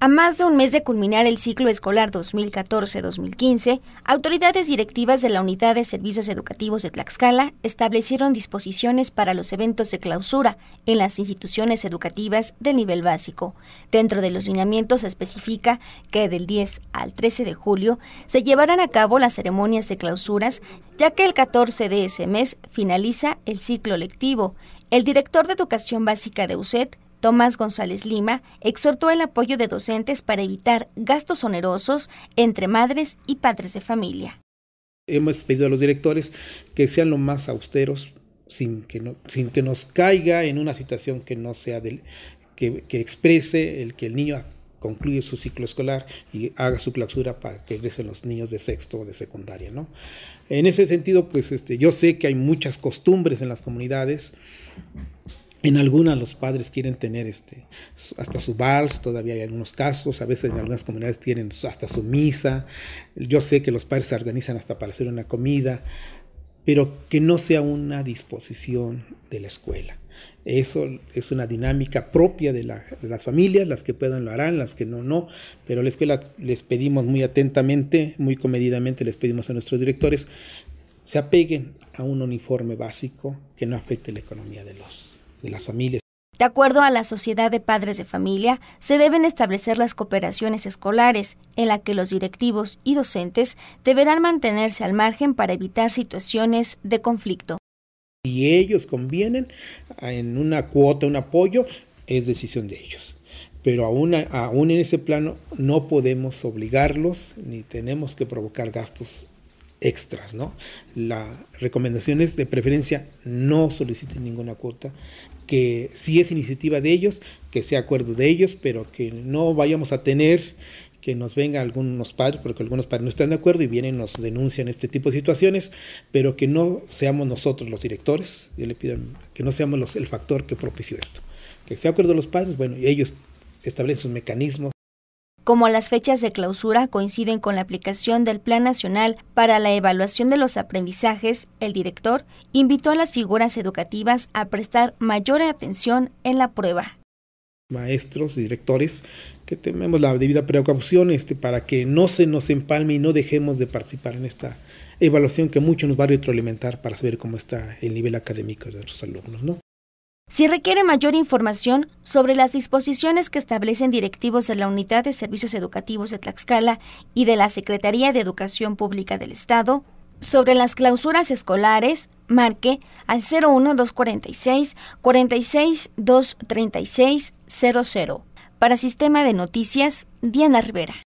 A más de un mes de culminar el ciclo escolar 2014-2015, autoridades directivas de la Unidad de Servicios Educativos de Tlaxcala establecieron disposiciones para los eventos de clausura en las instituciones educativas de nivel básico. Dentro de los lineamientos se especifica que del 10 al 13 de julio se llevarán a cabo las ceremonias de clausuras, ya que el 14 de ese mes finaliza el ciclo lectivo. El director de Educación Básica de UCET, Tomás González Lima exhortó el apoyo de docentes para evitar gastos onerosos entre madres y padres de familia. Hemos pedido a los directores que sean lo más austeros sin que, no, sin que nos caiga en una situación que no sea del, que, exprese el que el niño concluye su ciclo escolar y haga su clausura para que egresen los niños de sexto o de secundaria, ¿no? En ese sentido, pues este, yo sé que hay muchas costumbres en las comunidades en algunas los padres quieren tener este, hasta su vals, todavía hay algunos casos, a veces en algunas comunidades tienen hasta su misa. Yo sé que los padres se organizan hasta para hacer una comida, pero que no sea una disposición de la escuela. Eso es una dinámica propia de, las familias, las que puedan lo harán, las que no, no, pero la escuela les pedimos muy atentamente, muy comedidamente, les pedimos a nuestros directores, se apeguen a un uniforme básico que no afecte la economía de los de las familias. De acuerdo a la Sociedad de Padres de Familia, se deben establecer las cooperaciones escolares, en la que los directivos y docentes deberán mantenerse al margen para evitar situaciones de conflicto. Si ellos convienen en una cuota, un apoyo, es decisión de ellos. Pero aún, aún en ese plano no podemos obligarlos ni tenemos que provocar gastos extras, ¿no? La recomendación es de preferencia no soliciten ninguna cuota, que si es iniciativa de ellos, que sea acuerdo de ellos, pero que no vayamos a tener que nos vengan algunos padres, porque algunos padres no están de acuerdo y vienen nos denuncian este tipo de situaciones, pero que no seamos nosotros los directores, yo le pido que no seamos los, el factor que propició esto. Que sea acuerdo de los padres, bueno, y ellos establecen sus mecanismos. Como las fechas de clausura coinciden con la aplicación del Plan Nacional para la Evaluación de los Aprendizajes, el director invitó a las figuras educativas a prestar mayor atención en la prueba. Maestros, y directores, que tenemos la debida precaución este, para que no se nos empalme y no dejemos de participar en esta evaluación que mucho nos va a retroalimentar para saber cómo está el nivel académico de nuestros alumnos. ¿no? Si requiere mayor información sobre las disposiciones que establecen directivos de la Unidad de Servicios Educativos de Tlaxcala y de la Secretaría de Educación Pública del Estado, sobre las clausuras escolares, marque al 01246 4623600 Para Sistema de Noticias, Diana Rivera.